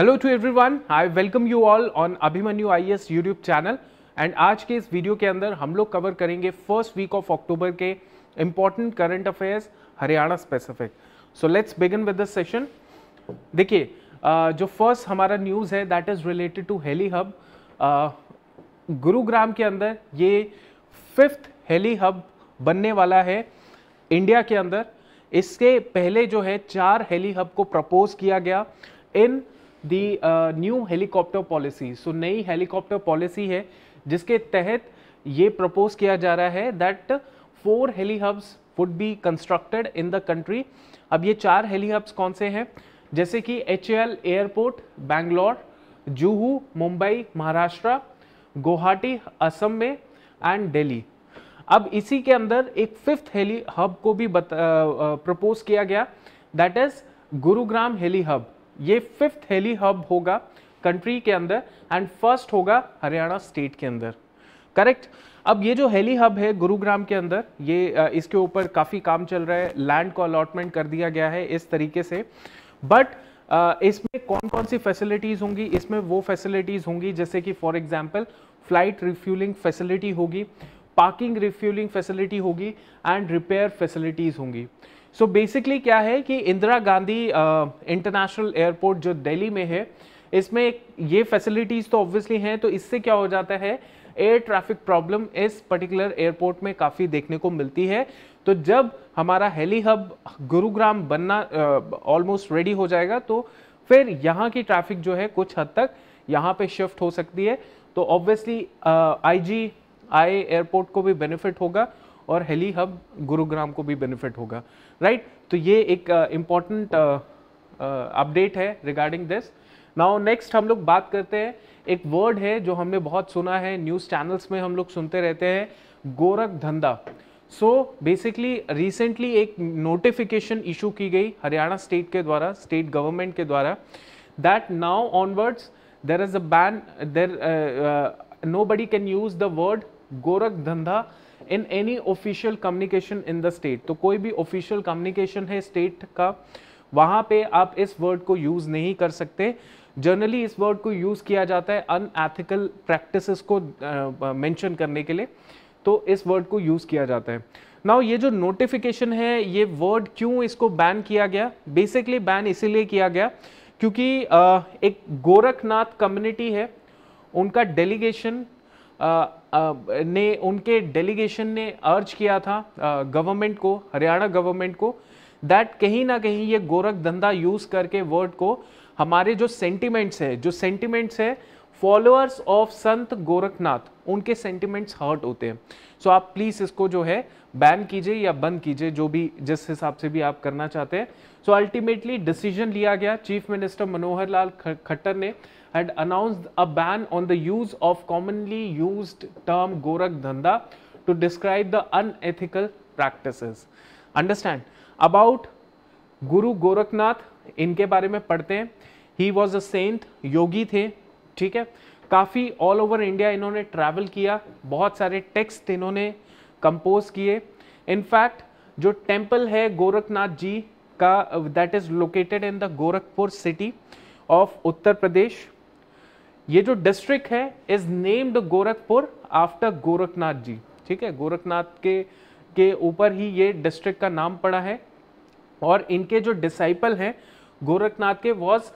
Hello to everyone I welcome you all on I IAS YouTube channel and आज के इस video के अंदर हम लोग कवर करेंगे फर्स्ट वीक ऑफ अक्टूबर के important current affairs Haryana specific so let's begin with the session देखिए जो फर्स्ट हमारा न्यूज़ है that is related to heli hub Gurugram के अंदर ये फिफ्थ हेली हब बनने वाला है इंडिया के अंदर इसके पहले जो है चार हेली हब को प्रपोज किया गया in the new helicopter policy so नई हेलीकॉप्टर पॉलिसी है जिसके तहत ये प्रपोज किया जा रहा है that four heli hubs would be constructed in the country अब ये चार हेली हब्स कौन से हैं जैसे कि एच एयरपोर्ट बैंगलोर जूहू मुंबई महाराष्ट्र गुवाहाटी असम में एंड दिल्ली अब इसी के अंदर एक फिफ्थ हेली हब को भी प्रपोज किया गया that is Gurugram heli hub ये फिफ्थ हेली हब होगा कंट्री के अंदर एंड फर्स्ट होगा हरियाणा स्टेट के अंदर करेक्ट अब ये जो हेली हब है गुरुग्राम के अंदर ये इसके ऊपर काफ़ी काम चल रहा है लैंड को अलॉटमेंट कर दिया गया है इस तरीके से बट इसमें कौन कौन सी फैसिलिटीज़ होंगी इसमें वो फैसिलिटीज़ होंगी जैसे कि for example flight refuelling facility होगी पार्किंग रिफ्यूलिंग फैसिलिटी होगी एंड रिपेयर फैसिलिटीज़ होंगी सो so बेसिकली क्या है कि इंदिरा गांधी इंटरनेशनल एयरपोर्ट जो दिल्ली में है इसमें ये फैसिलिटीज़ तो ऑब्वियसली हैं तो इससे क्या हो जाता है एयर ट्रैफिक प्रॉब्लम इस पर्टिकुलर एयरपोर्ट में काफ़ी देखने को मिलती है तो जब हमारा हेली हब गुरुग्राम बनना ऑलमोस्ट रेडी हो जाएगा तो फिर यहाँ की ट्रैफिक जो है कुछ हद तक यहाँ पे शिफ्ट हो सकती है तो ऑब्वियसली आईजी आई एयरपोर्ट को भी बेनिफिट होगा और हेली हब गुरुग्राम को भी बेनिफिट होगा राइट right? तो ये एक important uh, update uh, uh, है रिगार्डिंग दिस नाउ नेक्स्ट हम लोग बात करते हैं एक वर्ड है जो हमने बहुत सुना है न्यूज़ चैनल्स में हम लोग सुनते रहते हैं गोरख धंधा सो बेसिकली रिसेंटली एक नोटिफिकेशन इशू की गई हरियाणा स्टेट के द्वारा स्टेट गवर्नमेंट के द्वारा that now onwards there is a ban there nobody can use the word गोरख धंधा in any official communication in the state तो कोई भी ऑफिशियल कम्युनिकेशन है स्टेट का वहाँ पे आप इस वर्ड को यूज़ नहीं कर सकते जनरली इस वर्ड को यूज़ किया जाता है अनएथिकल प्रैक्टिसेस को मेंशन uh, करने के लिए तो इस वर्ड को यूज़ किया जाता है नाउ ये जो नोटिफिकेशन है ये वर्ड क्यों इसको बैन किया गया बेसिकली बैन इसीलिए किया गया क्योंकि uh, एक गोरखनाथ कम्युनिटी है उनका डेलीगेशन ने उनके डेलीगेशन ने अर्ज किया था गवर्नमेंट को हरियाणा गवर्नमेंट को दैट कहीं ना कहीं ये गोरख धंधा यूज़ करके वर्ड को हमारे जो सेंटिमेंट्स है जो सेंटिमेंट्स है फॉलोअर्स ऑफ संत गोरखनाथ उनके सेंटिमेंट्स हर्ट होते हैं सो so, आप प्लीज़ इसको जो है बैन कीजिए या बंद कीजिए जो भी जिस हिसाब से भी आप करना चाहते हैं सो अल्टीमेटली डिसीजन लिया गया चीफ मिनिस्टर मनोहर लाल खट्टर ने had announced a ban on the use of commonly used term Gorak Dhanda to describe the unethical practices. Understand about Guru goraknath inke bare mein padhte hain he was a saint yogi the theek hai काफ़ी all over India इन्होंने travel किया बहुत सारे text इन्होंने compose किए in fact जो temple है गोरखनाथ जी का that is located in the Gorakhpur city of Uttar Pradesh ये जो डिस्ट्रिक्ट है is named Gorakhpur after Gorakhnath ji ठीक है गोरखनाथ के के ऊपर ही ये डिस्ट्रिक्ट का नाम पड़ा है और इनके जो डिसाइपल हैं गोरखनाथ के was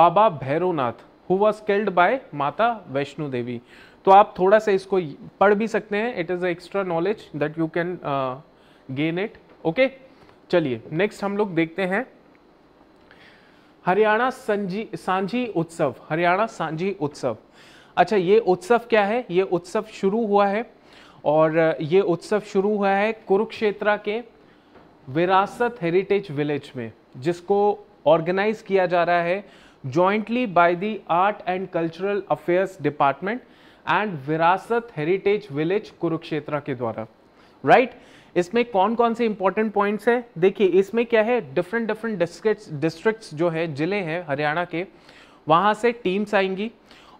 Baba Bhairavnath who was killed by Mata Vaishno देवी तो आप थोड़ा सा इसको पढ़ भी सकते हैं it is extra knowledge that you can gain it okay चलिए नेक्स्ट हम लोग देखते हैं हरियाणा संजी सांझी उत्सव हरियाणा सांझी उत्सव अच्छा ये उत्सव क्या है ये उत्सव शुरू हुआ है और ये उत्सव शुरू हुआ है कुरुक्षेत्रा के विरासत हेरिटेज विलेज में जिसको ऑर्गेनाइज किया जा रहा है jointly by the art and cultural affairs department and विरासत हेरिटेज विलेज कुरुक्षेत्रा के द्वारा राइट right? इसमें कौन कौन से इंपॉर्टेंट पॉइंट्स हैं देखिए इसमें क्या है डिफरेंट डिफरेंट डिस्ट्रिक्ट डिस्ट्रिक्ट जो है ज़िले हैं हरियाणा के वहाँ से टीम्स आएंगी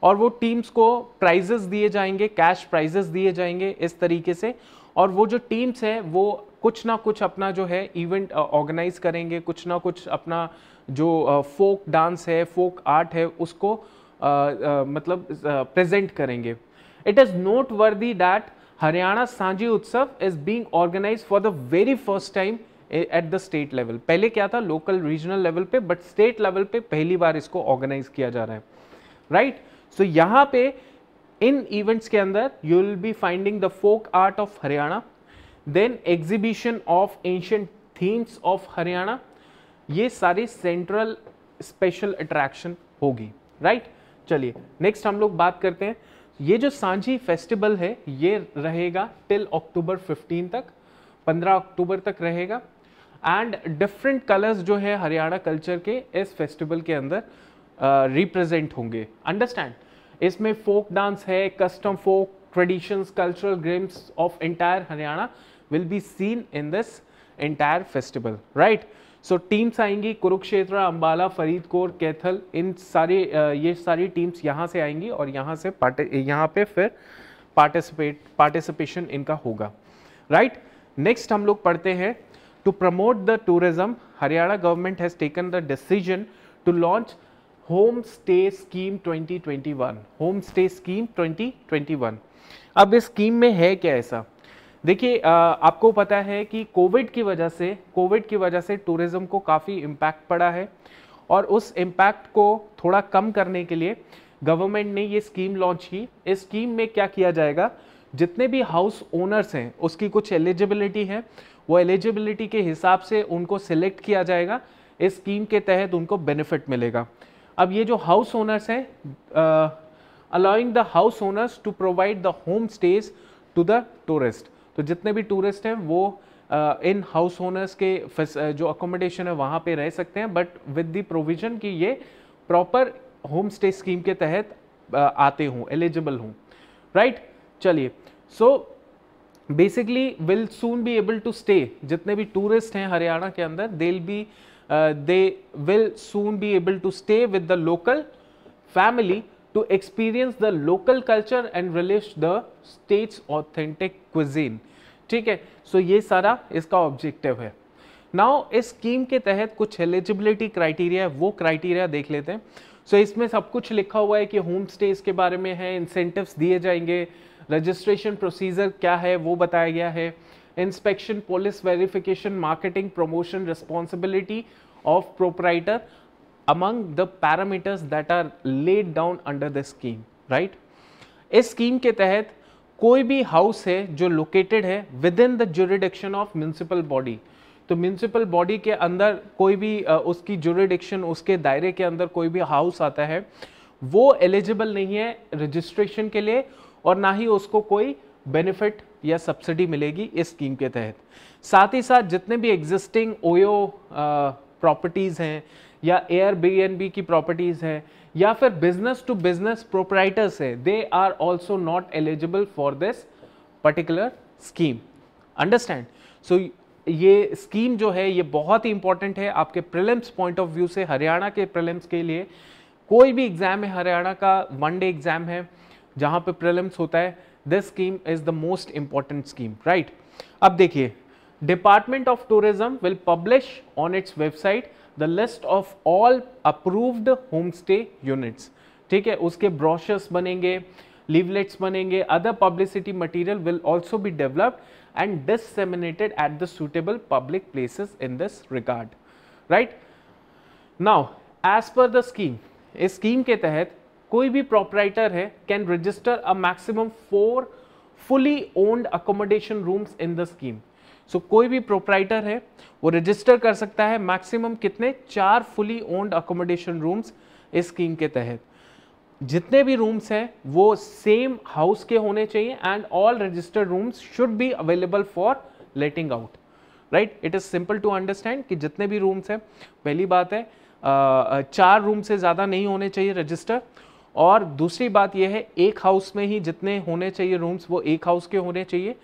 और वो टीम्स को प्राइजेस दिए जाएंगे कैश प्राइजेस दिए जाएंगे इस तरीके से और वो जो टीम्स हैं वो कुछ ना कुछ अपना जो है इवेंट ऑर्गेनाइज करेंगे कुछ ना कुछ अपना जो फोक डांस है फोक आर्ट है उसको आ, आ, मतलब प्रेजेंट करेंगे it is noteworthy that Haryana Sanjhi Utsav is being organise for the very first time at the state level पहले क्या था लोकल रीजनल लेवल पे बट स्टेट लेवल पे पहली बार इसको ऑर्गेनाइज किया जा रहा है राइट right? सो so, यहाँ पे इन इवेंट्स के अंदर you will be finding the folk art of Haryana then exhibition of ancient themes of Haryana ये सारी सेंट्रल स्पेशल अट्रैक्शन होगी राइट right? चलिए नेक्स्ट हम लोग बात करते हैं ये जो सांझी फेस्टिवल है ये रहेगा टिल अक्टूबर 15 तक 15 अक्टूबर तक रहेगा एंड डिफरेंट कलर्स जो है हरियाणा कल्चर के इस फेस्टिवल के अंदर रिप्रेजेंट uh, होंगे अंडरस्टैंड इसमें फोक डांस है custom folk traditions cultural games of entire Haryana will be seen in this entire festival right so so, teams आएंगी कुरुक्षेत्र अंबाला फरीदकोट कैथल इन सारे ये सारी टीम्स यहाँ से आएंगी और यहाँ से पार्टे यहाँ पे फिर पार्टिसिपेट पार्टिसिपेशन इनका होगा राइट right? नेक्स्ट हम लोग पढ़ते हैं to promote the tourism Haryana government has taken the decision to launch home stay scheme 2021 home stay scheme 2021 अब इस स्कीम में है क्या ऐसा देखिए आपको पता है कि कोविड की वजह से कोविड की वजह से टूरिज़्म को काफ़ी इम्पैक्ट पड़ा है और उस इम्पैक्ट को थोड़ा कम करने के लिए गवर्नमेंट ने ये स्कीम लॉन्च की इस स्कीम में क्या किया जाएगा जितने भी हाउस ओनर्स हैं उसकी कुछ एलिजिबिलिटी है वो एलिजिबिलिटी के हिसाब से उनको सिलेक्ट किया जाएगा इस स्कीम के तहत उनको बेनिफिट मिलेगा अब ये जो हाउस ओनर्स हैं allowing the house owners to provide the home stays to the tourist तो जितने भी टूरिस्ट हैं वो इन हाउस ओनर्स के जो अकोमोडेशन है वहाँ पे रह सकते हैं बट विद दी प्रोविजन कि ये प्रॉपर होम स्टे स्कीम के तहत आते हूँ एलिजिबल हूँ राइट चलिए so basically will soon be able to stay जितने भी टूरिस्ट हैं हरियाणा के अंदर they be they will soon be able to stay with the local family to experience the local culture and relish the state's authentic cuisine ठीक है सो ये सारा इसका ऑब्जेक्टिव है नाउ इस स्कीम के तहत कुछ एलिजिबिलिटी क्राइटेरिया है वो क्राइटेरिया देख लेते हैं सो so, इसमें सब कुछ लिखा हुआ है कि होम स्टेज के बारे में है इंसेंटिव्स दिए जाएंगे रजिस्ट्रेशन प्रोसीजर क्या है वो बताया गया है inspection police verification marketing promotion responsibility of proprietor among the parameters that are laid down under the scheme right इस स्कीम के तहत कोई भी हाउस है जो लोकेटेड है within the jurisdiction of municipal body तो म्यूनसिपल बॉडी के अंदर कोई भी उसकी जुरिडिक्शन उसके दायरे के अंदर कोई भी हाउस आता है वो एलिजिबल नहीं है रजिस्ट्रेशन के लिए और ना ही उसको कोई बेनिफिट या सब्सिडी मिलेगी इस स्कीम के तहत साथ ही साथ जितने भी एग्जिस्टिंग ओयो प्रॉपर्टीज़ हैं या एयर बी की प्रॉपर्टीज़ हैं या फिर बिजनेस टू बिजनेस प्रोपराइटर्स है they are also not eligible for this particular scheme understand so ये स्कीम जो है ये बहुत ही इंपॉर्टेंट है आपके प्रिलिम्स पॉइंट ऑफ व्यू से हरियाणा के प्रिलिम्स के लिए कोई भी एग्जाम है हरियाणा का वन डे एग्जाम है जहाँ पे प्रिलिम्स होता है this scheme is the most important scheme right अब देखिए department of tourism will publish on its website the list of all approved homestay units ठीक है उसके ब्रोशर्स बनेंगे leaflets बनेंगे other publicity material will also be developed and disseminated at the suitable public places in this regard right now as per the scheme इस scheme के तहत कोई भी proprietor है can register a maximum four fully owned accommodation rooms in the scheme so so, कोई भी proprietor है वो रजिस्टर कर सकता है मैक्सिमम कितने चार फुली ओन्ड अकोमोडेशन रूम्स इस स्कीम के तहत जितने भी रूम्स हैं वो सेम हाउस के होने चाहिए and all registered rooms should be available for letting out right it is simple to understand कि जितने भी रूम्स हैं पहली बात है चार रूम से ज़्यादा नहीं होने चाहिए रजिस्टर और दूसरी बात यह है एक हाउस में ही जितने होने चाहिए रूम्स वो एक हाउस के होने चाहिए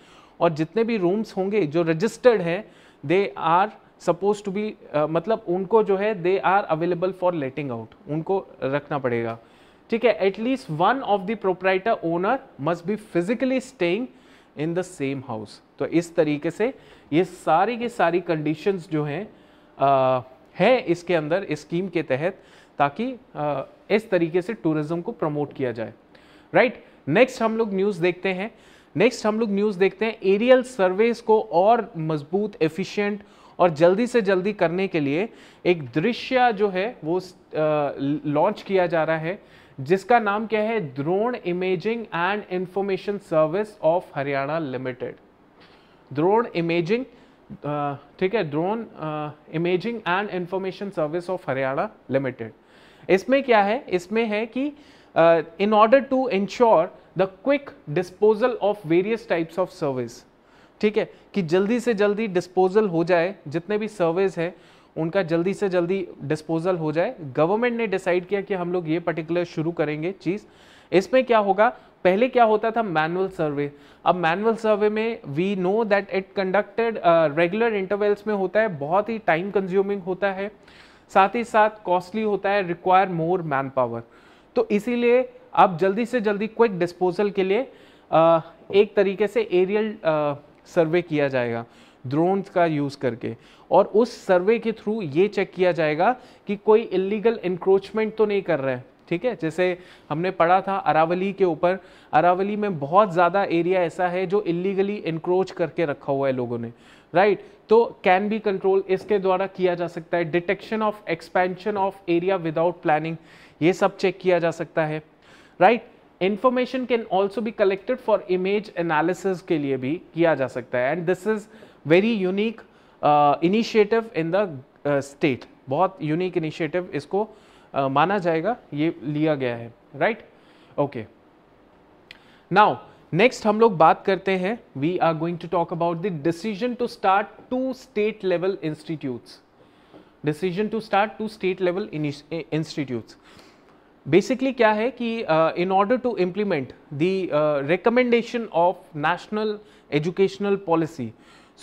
और जितने भी रूम्स होंगे जो रजिस्टर्ड हैं they are suppose to be मतलब उनको जो है they are available for letting out उनको रखना पड़ेगा ठीक है at least one of the proprietor owner must be physically staying in the same house तो इस तरीके से ये सारी की सारी कंडीशंस जो हैं हैं इसके अंदर इस स्कीम के तहत ताकि आ, इस तरीके से टूरिज़्म को प्रमोट किया जाए राइट right? नेक्स्ट हम लोग न्यूज़ देखते हैं नेक्स्ट हम लोग न्यूज़ देखते हैं एरियल सर्वेस को और मजबूत एफिशिएंट और जल्दी से जल्दी करने के लिए एक दृश्य जो है वो लॉन्च किया जा रहा है जिसका नाम क्या है Drone Imaging and Information Service of Haryana Limited Drone Imaging ठीक है Drone Imaging and Information Service of Haryana Limited इसमें क्या है इसमें है कि uh, uh, in order to ensure the quick disposal of various types of service ठीक है कि जल्दी से जल्दी डिस्पोजल हो जाए जितने भी सर्विस हैं उनका जल्दी से जल्दी डिस्पोजल हो जाए गवर्नमेंट ने डिसाइड किया कि हम लोग ये पर्टिकुलर शुरू करेंगे चीज़ इसमें क्या होगा पहले क्या होता था मैनुअल सर्वे अब मैनुअल सर्वे में we know that it conducted regular intervals में होता है बहुत ही टाइम कंज्यूमिंग होता है साथ ही साथ कॉस्टली होता है रिक्वायर मोर मैन पावर तो इसीलिए आप जल्दी से जल्दी क्विक डिस्पोजल के लिए आ, एक तरीके से एरियल सर्वे किया जाएगा ड्रोन्स का यूज़ करके और उस सर्वे के थ्रू ये चेक किया जाएगा कि कोई इलीगल इंक्रोचमेंट तो नहीं कर रहा है ठीक है जैसे हमने पढ़ा था अरावली के ऊपर अरावली में बहुत ज़्यादा एरिया ऐसा है जो इलीगली इंक्रोच करके रखा हुआ है लोगों ने राइट right? तो कैन बी कंट्रोल इसके द्वारा किया जा सकता है detection of expansion of area without planning ये सब चेक किया जा सकता है राइट इंफॉर्मेशन कैन ऑल्सो भी कलेक्टेड फॉर इमेज एनालिसिस के लिए भी किया जा सकता है and this is very unique initiative in the state बहुत यूनिक इनिशिएटिव इसको uh, माना जाएगा ये लिया गया है राइट ओके नाउ नेक्स्ट हम लोग बात करते हैं we are going to talk about the decision to start two state level institutes decision to start two state level institutes basically क्या है कि in order to implement the recommendation of national educational policy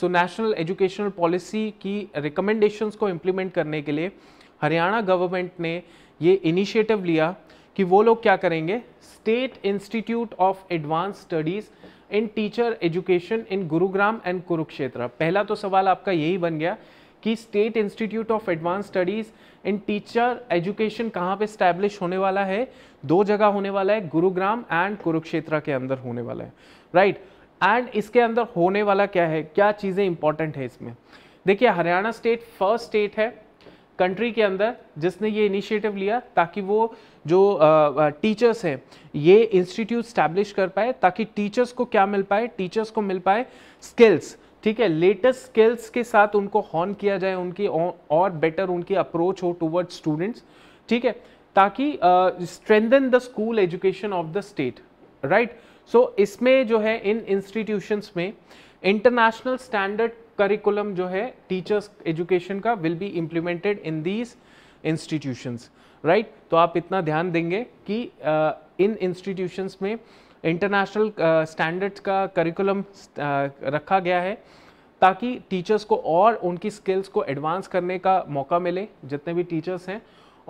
so national educational policy की recommendations को implement करने के लिए Haryana government ने ये इनिशिएटिव लिया कि वो लोग क्या करेंगे state institute of advance studies in teacher education in Gurugram and Kurukshetra पहला तो सवाल आपका यही बन गया कि state institute of advance studies in teacher education कहाँ पे स्टैब्लिश होने वाला है दो जगह होने वाला है गुरुग्राम एंड कुरुक्षेत्र के अंदर होने वाला है राइट right? एंड इसके अंदर होने वाला क्या है क्या चीज़ें इंपॉर्टेंट है इसमें देखिए हरियाणा स्टेट फर्स्ट स्टेट है कंट्री के अंदर जिसने ये इनिशिएटिव लिया ताकि वो जो टीचर्स हैं ये इंस्टीट्यूट स्टैब्लिश कर पाए ताकि टीचर्स को क्या मिल पाए टीचर्स को मिल पाए स्किल्स ठीक है लेटेस्ट स्किल्स के साथ उनको हॉर्न किया जाए उनकी और बेटर उनकी अप्रोच हो टूवर्ड स्टूडेंट्स ठीक है ताकि strengthen the school education of the state right so इसमें जो है इन इंस्टीट्यूशंस में इंटरनेशनल स्टैंडर्ड करिकुलम जो है टीचर्स एजुकेशन का will be implemented in these institutions right तो आप इतना ध्यान देंगे कि uh, इन uh, इंस्टीट्यूशंस में इंटरनेशनल स्टैंडर्ड्स uh, का करिकुलम uh, रखा गया है ताकि टीचर्स को और उनकी स्किल्स को एडवांस करने का मौका मिले जितने भी टीचर्स हैं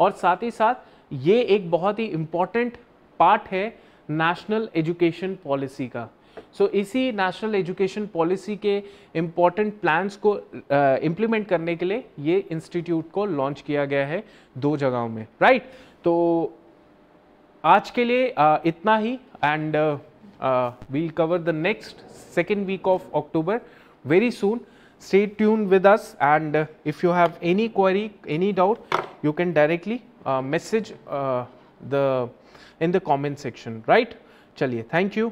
और साथ ही साथ ये एक बहुत ही इम्पॉर्टेंट पार्ट है नेशनल एजुकेशन पॉलिसी का सो इसी नेशनल एजुकेशन पॉलिसी के इम्पॉर्टेंट प्लान्स को इम्प्लीमेंट करने के लिए ये इंस्टीट्यूट को लॉन्च किया गया है दो जगहों में राइट तो आज के लिए इतना ही and we'll cover the next second week of October very soon stay tune with us and if you have any query any doubt you can directly message the in the comment section right चलिए thank you